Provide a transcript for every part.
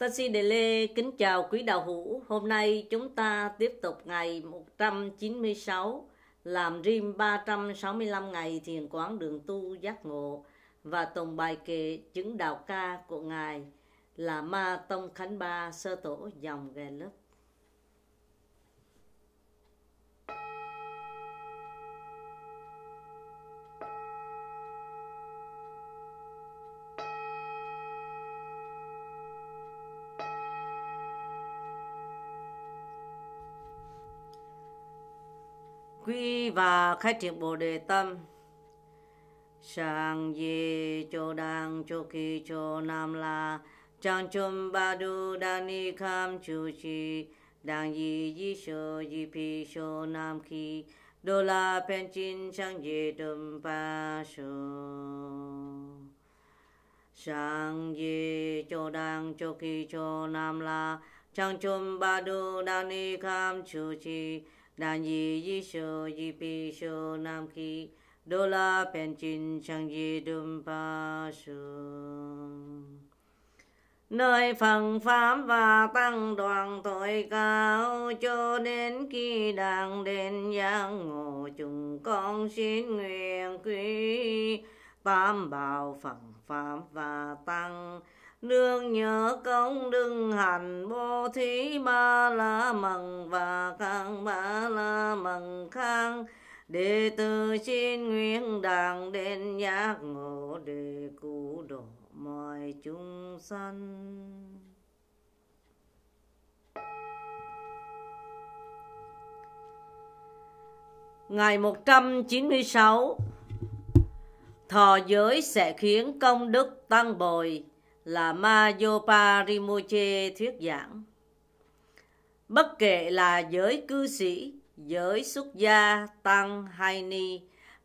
Taxi Đề Lê kính chào quý đạo hữu. Hôm nay chúng ta tiếp tục ngày 196 làm rim 365 ngày thiền quán đường tu giác ngộ và tổng bài kệ chứng đạo ca của ngài là Ma Tông Khánh Ba Sơ Tổ dòng Ghè Lớp. quy và khai triển bồ đề tâm sang di cho đang cho kỳ cho nam la chẳng chum ba du ni kham chu chi đang di di sho di pi sho nam khi đô la pen chin sang di đum pa sho sang di cho đang cho kỳ cho nam la chẳng chum ba du ni kham chu chi na nhi yi sho yi pi sho nam ki đô la pen chin chang yi dum pa shu nơi phần pháp và tăng đoàn tội cao cho đến khi đàng đến giác ngộ chúng con xin nguyện quy tam bảo phần pháp và tăng nương nhớ công đừng hành bố thí ba la mằng và khang ba la mằng khang Đệ tử xin nguyện đàng đến giác ngộ để cứu độ mọi chúng sanh. Ngày 196 Thọ giới sẽ khiến công đức tăng bồi là Mayopa rimoche thuyết giảng. Bất kể là giới cư sĩ, giới xuất gia, tăng hay ni,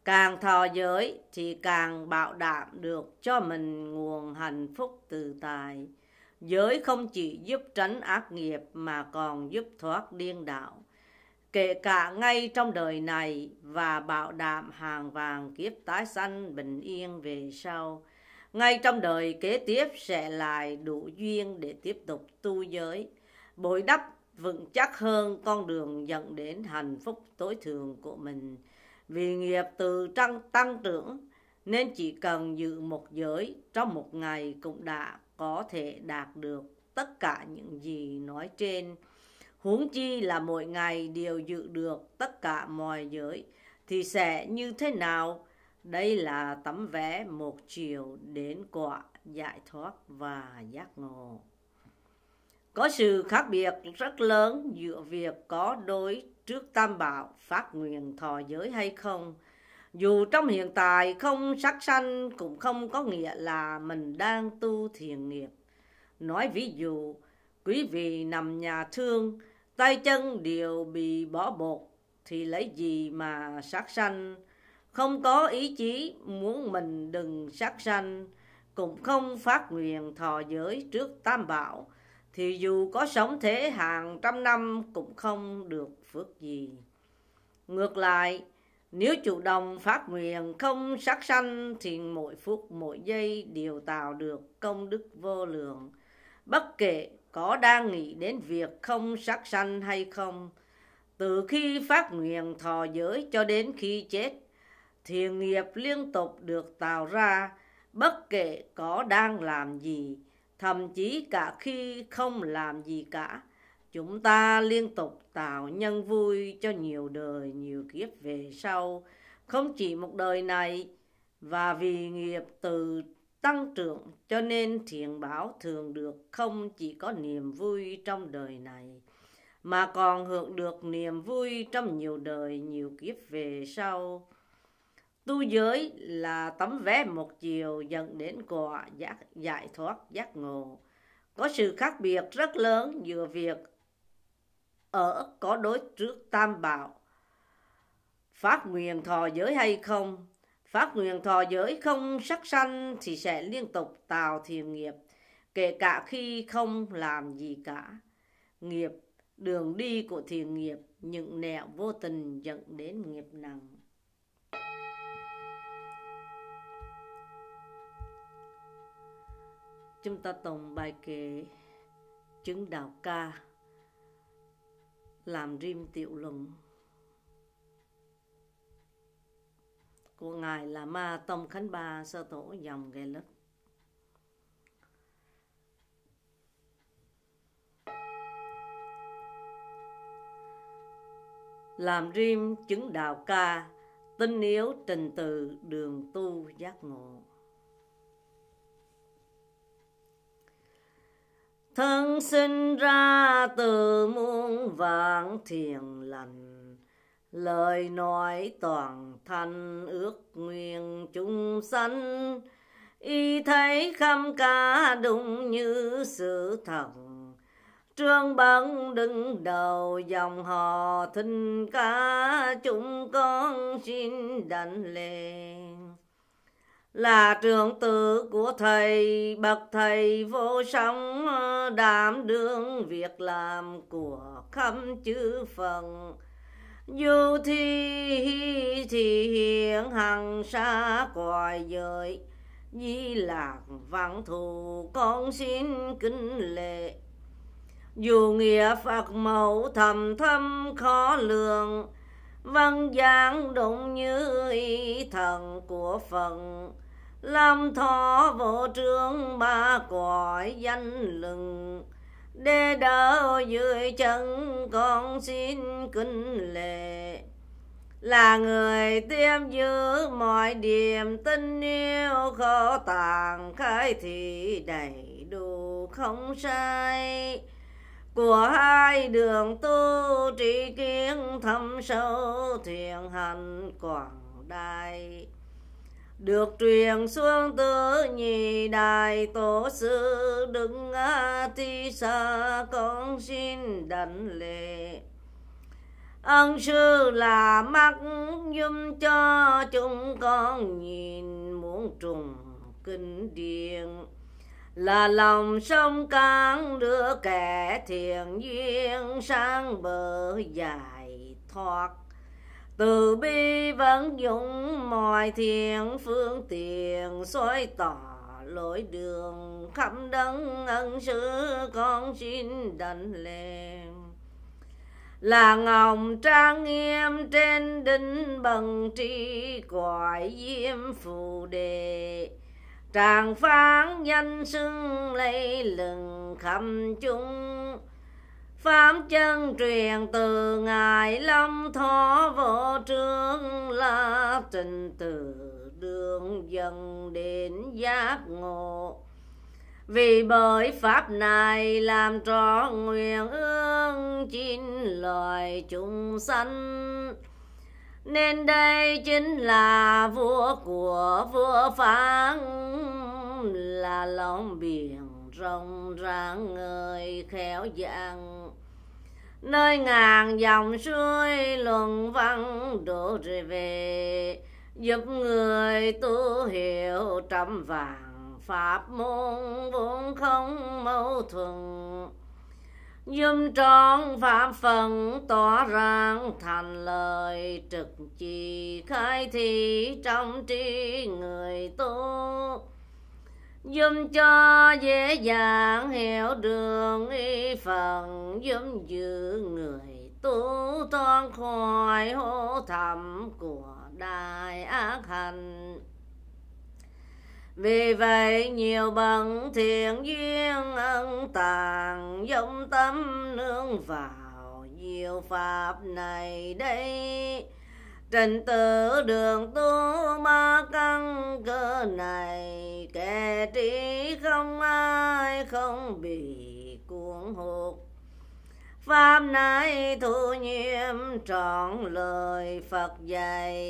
càng thọ giới thì càng bảo đảm được cho mình nguồn hạnh phúc từ tài. Giới không chỉ giúp tránh ác nghiệp mà còn giúp thoát điên đạo, kể cả ngay trong đời này và bảo đảm hàng vàng kiếp tái sanh bình yên về sau ngay trong đời kế tiếp sẽ lại đủ duyên để tiếp tục tu giới, bồi đắp vững chắc hơn con đường dẫn đến hạnh phúc tối thượng của mình. Vì nghiệp từ trăng tăng trưởng nên chỉ cần giữ một giới trong một ngày cũng đã có thể đạt được tất cả những gì nói trên. Huống chi là mỗi ngày đều giữ được tất cả mọi giới thì sẽ như thế nào? Đây là tấm vé một chiều đến quả giải thoát và giác ngộ. Có sự khác biệt rất lớn giữa việc có đối trước tam bảo phát nguyện thọ giới hay không. Dù trong hiện tại không sắc sanh cũng không có nghĩa là mình đang tu thiền nghiệp. Nói ví dụ, quý vị nằm nhà thương, tay chân đều bị bỏ bột, thì lấy gì mà sát sanh? không có ý chí muốn mình đừng sát sanh, cũng không phát nguyện thọ giới trước tam bảo, thì dù có sống thế hàng trăm năm cũng không được phước gì. Ngược lại, nếu chủ động phát nguyện không sát sanh thì mỗi phút mỗi giây đều tạo được công đức vô lượng. Bất kể có đang nghĩ đến việc không sát sanh hay không, từ khi phát nguyện thọ giới cho đến khi chết thiện nghiệp liên tục được tạo ra bất kể có đang làm gì thậm chí cả khi không làm gì cả chúng ta liên tục tạo nhân vui cho nhiều đời nhiều kiếp về sau không chỉ một đời này và vì nghiệp từ tăng trưởng cho nên thiện báo thường được không chỉ có niềm vui trong đời này mà còn hưởng được niềm vui trong nhiều đời nhiều kiếp về sau Tu giới là tấm vé một chiều dẫn đến quả giác, giải thoát giác ngộ. Có sự khác biệt rất lớn giữa việc ở có đối trước tam bảo. Phát nguyện thọ giới hay không? Phát nguyện thọ giới không sắc sanh thì sẽ liên tục tạo thiền nghiệp, kể cả khi không làm gì cả. Nghiệp, đường đi của thiền nghiệp, những nẻo vô tình dẫn đến nghiệp nặng. chúng ta tụng bài kệ chứng đạo ca làm rim tiểu luận của ngài là ma tông khánh ba sơ tổ dòng ghê lớp làm rim chứng đạo ca tinh yếu trình tự đường tu giác ngộ thân sinh ra từ muôn vạn thiền lành lời nói toàn thanh ước nguyện chúng sanh y thấy khâm ca đúng như sự thật Trương bận đứng đầu dòng họ thinh ca chúng con xin đảnh lễ là trưởng tử của thầy bậc thầy vô song đảm đương việc làm của khâm chư phần dù thi thì hiện hằng xa còi giới di lạc vạn thù con xin kính lệ dù nghĩa phật mẫu thầm thâm khó lường văn vâng giảng đúng như ý thần của phật làm thọ vô trương ba cõi danh lừng để đỡ dưới chân con xin kính lệ là người tiêm giữ mọi điểm tình yêu khó tàng khai thị đầy đủ không sai của hai đường tu trí kiến thâm sâu thiền hành quảng đại được truyền xuống từ nhị đại tổ sư đứng a à, thi sa con xin đảnh lễ ân sư là mắt giúp cho chúng con nhìn muốn trùng kinh điển là lòng sông cạn đưa kẻ thiện duyên sang bờ dài thoát từ bi vẫn dũng mọi thiện phương tiện soi tỏ lối đường khắp đấng ân sư con xin đảnh lễ là ngọc trang nghiêm trên đỉnh bằng tri cõi diêm phù đề tràng phán danh xưng lây lừng khắp chúng Pháp chân truyền từ Ngài Lâm Thọ Võ Trương là trình từ đường dần đến giác ngộ. Vì bởi Pháp này làm trò nguyện ương chín loài chúng sanh. Nên đây chính là vua của vua Pháp là lòng biển rộng ràng người khéo giang nơi ngàn dòng suối luận văn đổ rồi về giúp người tu hiểu trăm vàng pháp môn vốn không mâu thuẫn Dùm trọn pháp phần tỏa ràng thành lời trực chỉ khai thị trong trí người tu Dùm cho dễ dàng hiểu đường y phần Dùm giữ người tu toan khỏi hố thẳm của đại ác hành vì vậy nhiều bằng thiện duyên ân tàng dòng tâm nương vào nhiều pháp này đây Trần tử đường tu ba căn cơ này Kẻ trí không ai không bị cuốn hụt Pháp này thu nhiễm trọn lời Phật dạy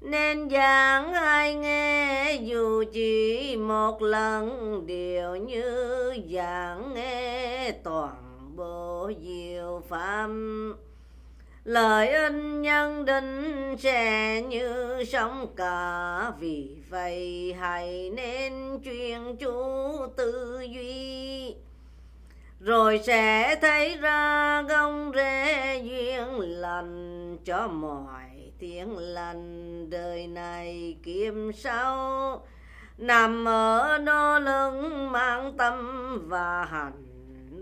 Nên giảng ai nghe dù chỉ một lần đều như giảng nghe toàn bộ diệu pháp Lời ân nhân đinh sẽ như sông cả Vì vậy hãy nên chuyên chú tư duy Rồi sẽ thấy ra gông rễ duyên lành Cho mọi tiếng lành đời này kiếm sau Nằm ở đó lưng mang tâm và hành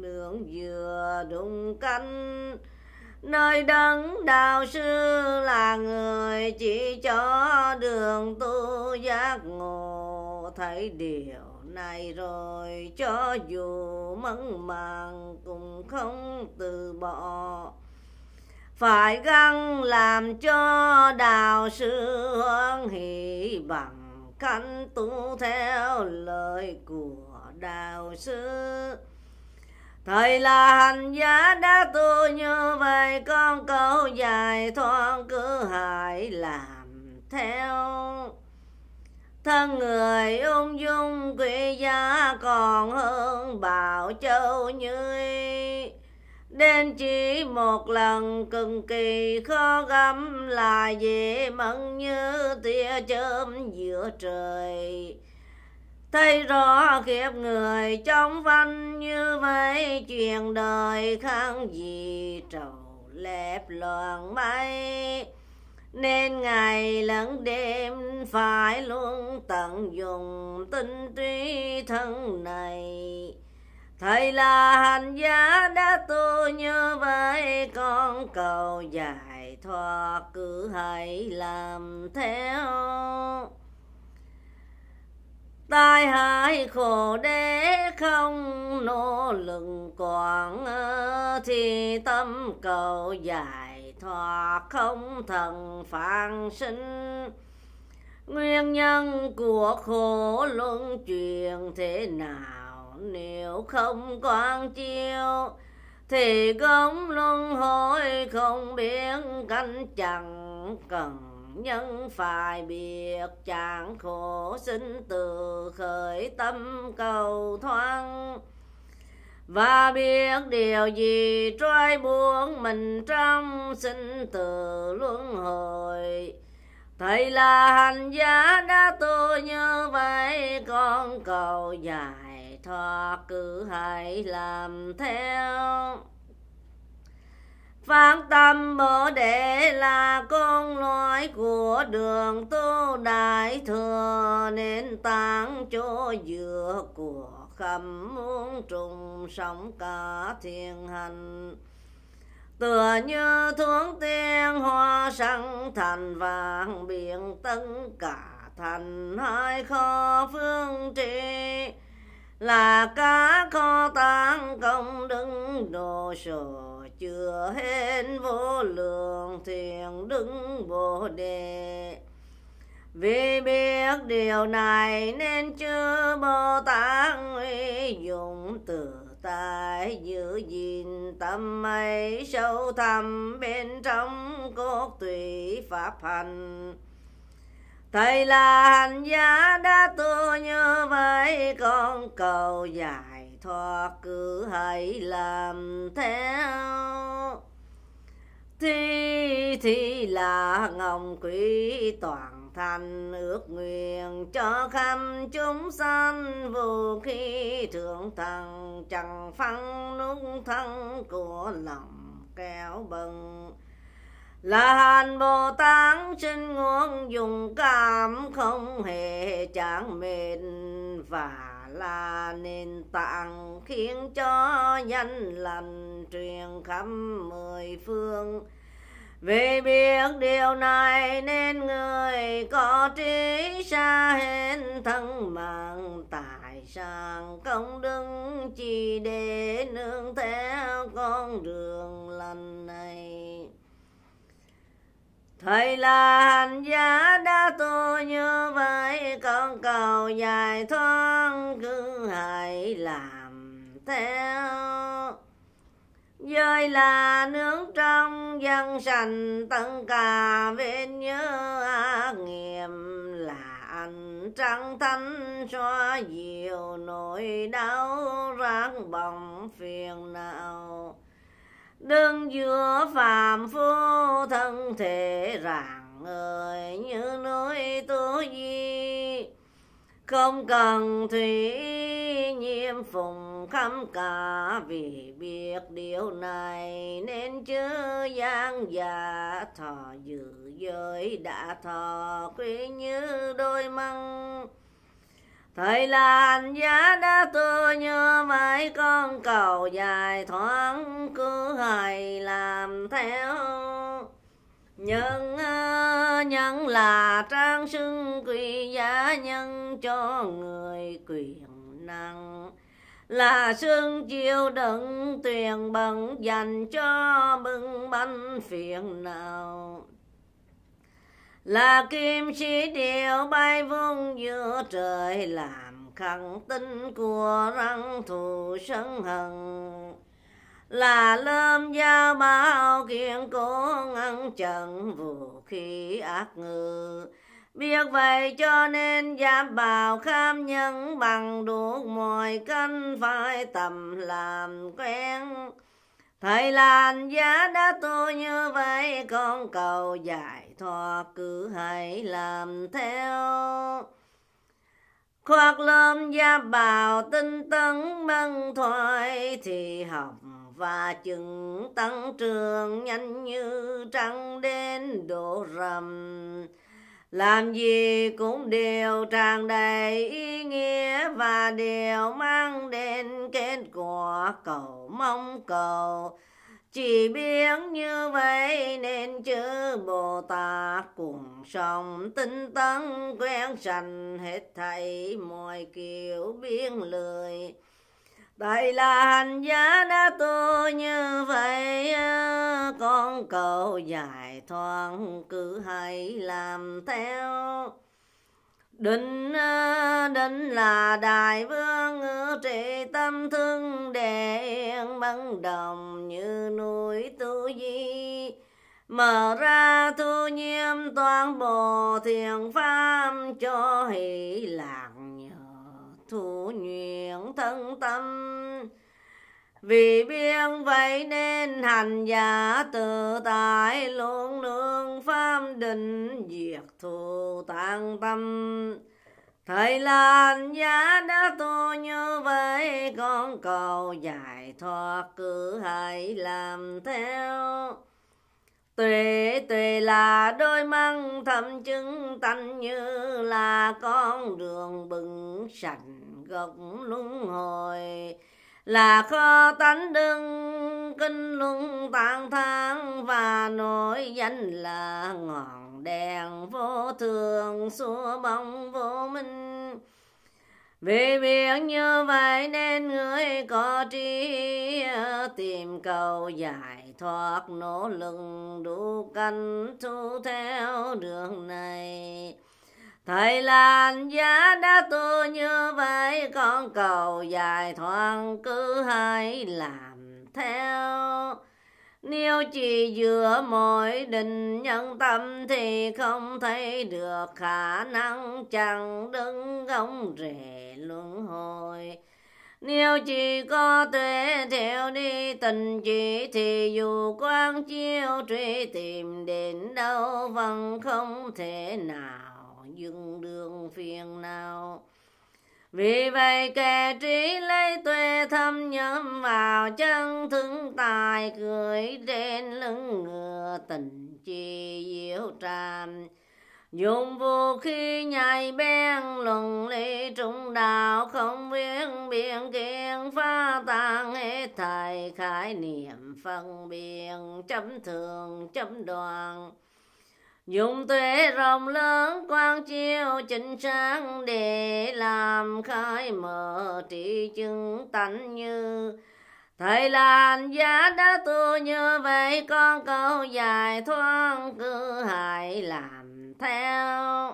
nương dừa đúng canh nơi đấng đạo sư là người chỉ cho đường tu giác ngộ thấy điều này rồi cho dù mẫn màng cũng không từ bỏ phải gắng làm cho đạo sư hoan hỷ bằng căn tu theo lời của đạo sư Thầy là hành giả đã tu như vậy Con câu dài thoáng cứ hãy làm theo Thân người ung dung quý giá còn hơn bảo châu như Đến chỉ một lần cực kỳ khó gắm là dễ mẫn như tia chớm giữa trời Thấy rõ kiếp người trong văn như vậy Chuyện đời khác gì trầu lẹp loạn bay Nên ngày lẫn đêm phải luôn tận dụng tinh túy thân này Thầy là hành giả đã tu như vậy Con cầu giải thoát cứ hãy làm theo phải khổ để không nỗ lực quảng thì tâm cầu giải thoát không thần phản sinh nguyên nhân của khổ luân chuyển thế nào nếu không quan chiêu thì gống luân hồi không biết cánh chẳng cần nhân phải biệt chàng khổ sinh từ khởi tâm cầu thoáng và biết điều gì trói buộc mình trong sinh từ luân hồi thầy là hành giả đã tu như vậy con cầu dài thoát cứ hãy làm theo phát tâm bồ đề là con loài của đường tu đại thừa nên tạng chỗ giữa của khâm muôn trùng sống cả thiên hành tựa như thuốc tiên hoa sang thành vàng biển tất cả thành hai kho phương trị là cá kho tăng công đức đồ sổ chưa hết vô lượng thiền đứng bồ đề vì biết điều này nên chư bồ tát uy dụng từ tại giữ gìn tâm ấy sâu thẳm bên trong cốt tùy pháp hành thầy là hành giả đã tu như vậy con cầu giải thoát cứ hãy làm theo thi thì là ngọc quý toàn thành ước nguyện cho khắp chúng sanh vô khi thượng thần chẳng phăng nung thân của lòng kéo bừng là hàn bồ tát trên ngưỡng dùng cảm không hề chẳng mệt và là nền tảng khiến cho nhân lành truyền khắp mười phương vì biết điều này nên người có trí xa hết thân mạng tài sản công đức chỉ để nương theo con đường lành này Thầy là hành giả đã tu như vậy, con cầu giải thoát cứ hãy làm theo. Giới là nước trong dân sành tất cả vết nhớ ác nghiệm là anh trăng thanh xóa dịu nỗi đau ráng bóng phiền não đứng giữa phàm phu thân thể rạng người như núi tu di không cần thủy nhiễm phùng khắm cả vì biết điều này nên chứ gian già thọ dự giới đã thọ quý như đôi măng Thời làn giá đã tô nhớ mãi con cầu dài thoáng cứ hài làm theo Nhân ờ, nhân là trang sưng quỳ giá nhân cho người quyền năng là sương chiêu đựng tuyền bằng dành cho bưng bánh phiền nào là kim chỉ điều bay vung giữa trời làm khẳng tinh của răng thù sân hận là lâm gia bao kiện cố ngăn chặn vũ khí ác ngư biết vậy cho nên giáp bảo kham nhân bằng đủ mọi cân phải tầm làm quen Thầy làn giá đã tu như vậy con cầu giải thoát cứ hãy làm theo Khoác lâm gia bào tinh tấn băng thoại thì học và chứng tăng trường nhanh như trăng đến độ rầm làm gì cũng đều tràn đầy ý nghĩa và đều mang đến kết quả cầu mong cầu chỉ biết như vậy nên chữ Bồ Tát cùng sống tinh tấn quen sành hết thảy mọi kiểu biến lười Tại là hành giá đã tu như vậy, Con cầu giải thoát cứ hãy làm theo. Định định là đại vương trị tâm thương đèn băng đồng như núi tu di mở ra thu nhiêm toàn bộ thiền pháp cho hỷ lạc thủ nhuyễn thân tâm vì biên vậy nên hành giả tự tại luôn nương pháp định diệt thù tạng tâm Thời làn giá đã tu như vậy Con cầu giải thoát cứ hãy làm theo Tuệ tuệ là đôi măng thầm chứng tánh như là con đường bừng sạch gốc luân hồi là kho tánh đương kinh luân tạng thang và nổi danh là ngọn đèn vô thường xua bóng vô minh vì biết như vậy nên người có trí tìm cầu giải thoát nỗ lực đủ căn thu theo đường này. Thầy làn giá đã tu như vậy con cầu giải thoát cứ hãy làm theo. Nếu chỉ dựa mỗi định nhân tâm thì không thấy được khả năng chẳng đứng không rể luân hồi. Nếu chỉ có tuệ theo đi tình chỉ thì dù quang chiếu truy tìm đến đâu vẫn không thể nào dừng đường phiền nào. Vì vậy kẻ trí lấy tuệ thâm nhâm vào chân thương tài cười trên lưng ngựa tình chi diệu tràn Dùng vũ khí nhảy bén luận lý trung đạo không viên biện kiến phá tan hết thầy khái niệm phân biệt chấm thường chấm đoàn dùng tuệ rộng lớn quang chiếu chính sáng để làm khai mở trí chứng tánh như Thầy làn giá đã tu như vậy con câu dài thoáng cứ hãy làm theo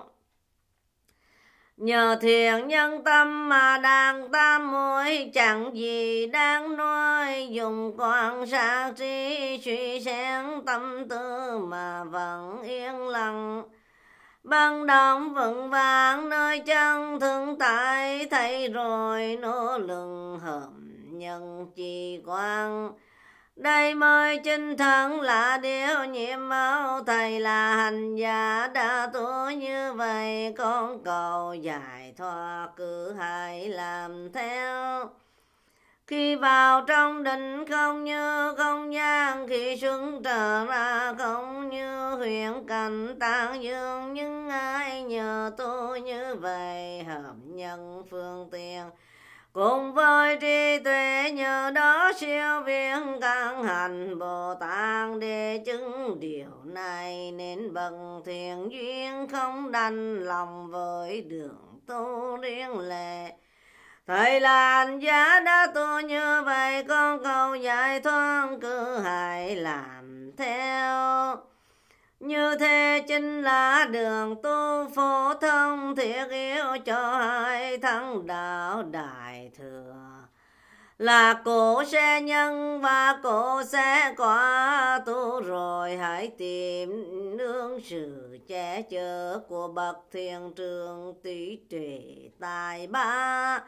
Nhờ thiện nhân tâm mà đàn tam muội chẳng gì đáng nói Dùng quan sát trí suy xét tâm tư mà vẫn yên lặng Ban động vững vàng nơi chân thương tại thấy rồi nỗ lực hợp nhân chi quan đây mới chính thân là điều nhiệm máu thầy là hành giả đã tu như vậy con cầu giải thoát cứ hãy làm theo khi vào trong đình không như không gian khi xuống trở ra không như huyền cảnh tạng dương nhưng ai nhờ tôi như vậy hợp nhân phương tiện cùng với trí tuệ nhờ đó siêu viễn căn hành bồ tát để chứng điều này nên bằng thiện duyên không đành lòng với đường tu riêng lệ Thầy làn giá đã tu như vậy con cầu giải thoát cứ hãy làm theo như thế chính là đường tu phổ thông thiết yếu cho hai thắng đạo đại thừa là cổ xe nhân và cổ xe quả tu rồi hãy tìm nương sự che chở của bậc thiền trường tỷ trì tài ba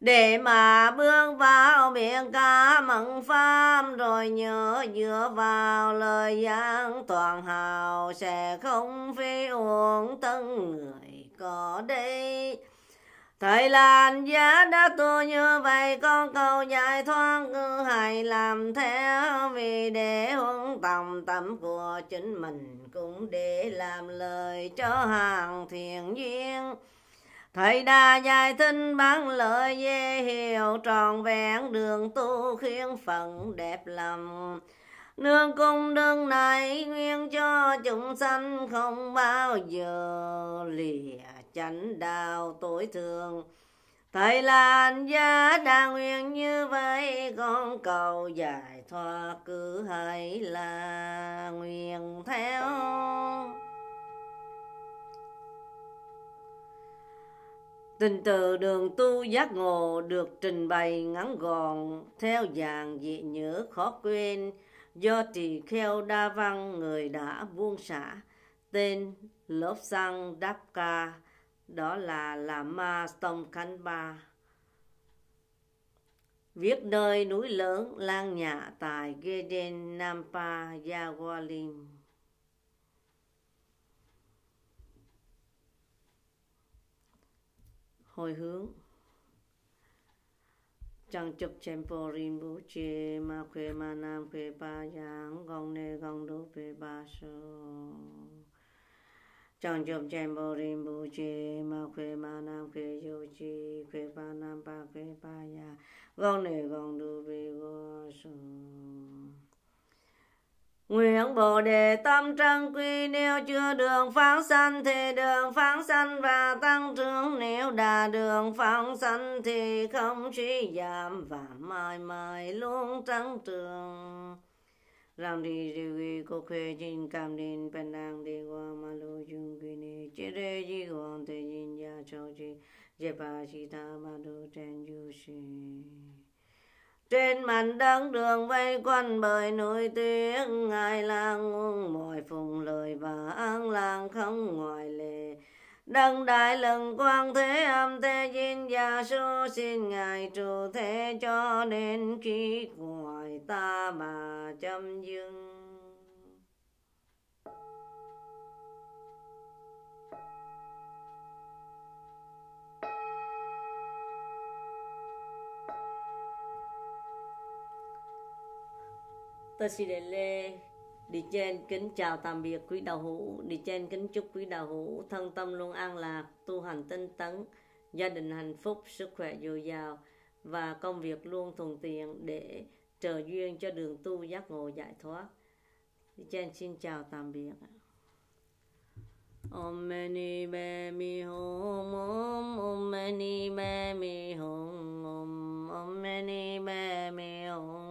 để mà bước vào miệng ca mẫn pháp rồi nhớ dựa vào lời giảng toàn hào sẽ không phi uống tân người có đây Thời làn giá đã tu như vậy con cầu giải thoát cứ hãy làm theo vì để hướng tầm tâm của chính mình cũng để làm lời cho hàng thiền duyên. Thầy đã giải thích bằng lời dễ hiểu tròn vẹn đường tu khiến phận đẹp lòng. Nương cung đơn này nguyên cho chúng sanh không bao giờ lìa chánh đạo tối thường. Thầy là anh giá đa nguyện như vậy con cầu giải thoát cứ hãy là nguyện theo. Tình từ đường tu giác ngộ được trình bày ngắn gọn theo dạng dị nhớ khó quên do tỳ kheo đa văn người đã buông xả tên lớp sang đáp ca đó là là ma tông khánh ba viết nơi núi lớn lang nhạ tại Geden Nampa Yagualim. hồi hướng chẳng chụp chém bò rin bố chê ma khuê ma nam khuê ba giang gong nê gong đô bê ba sô chẳng chụp chém bò rin bố chê ma khuê ma nam khuê dô chê khuê ba nam ba khuê ba giang gong nê gong đô bê ba sô Nguyện Bồ Đề Tâm Trăng Quy nêu chưa đường phán sanh thì đường phán sanh và tăng trưởng nếu đã đường phán sanh thì không suy giảm và mãi mãi luôn tăng trưởng. Ram đi đi quy cô khuê jin cam din pen đang đi qua ma lô chung quy ni chế đê di gòn tê jin ya cho chi chế bà chi ta ma đô trên du sinh trên mặt đất đường vây quanh bởi núi tuyết ngài lang uống mọi phùng lời và an làng không ngoài lệ đấng đại lừng quang thế âm thế diên gia số xin ngài trụ thế cho đến khi khỏi ta mà chấm dừng Tôi xin đến lê Đi trên kính chào tạm biệt quý đạo hữu Đi trên kính chúc quý đạo hữu Thân tâm luôn an lạc, tu hành tinh tấn Gia đình hạnh phúc, sức khỏe dồi dào Và công việc luôn thuận tiện Để trợ duyên cho đường tu giác ngộ giải thoát Đi trên xin chào tạm biệt Om mani ba mi hum om om mani ba mi hum om om mani ba mi hum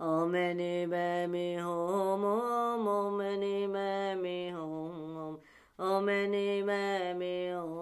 Omeni bami hum om, omeni bami hum om, omeni bami hum.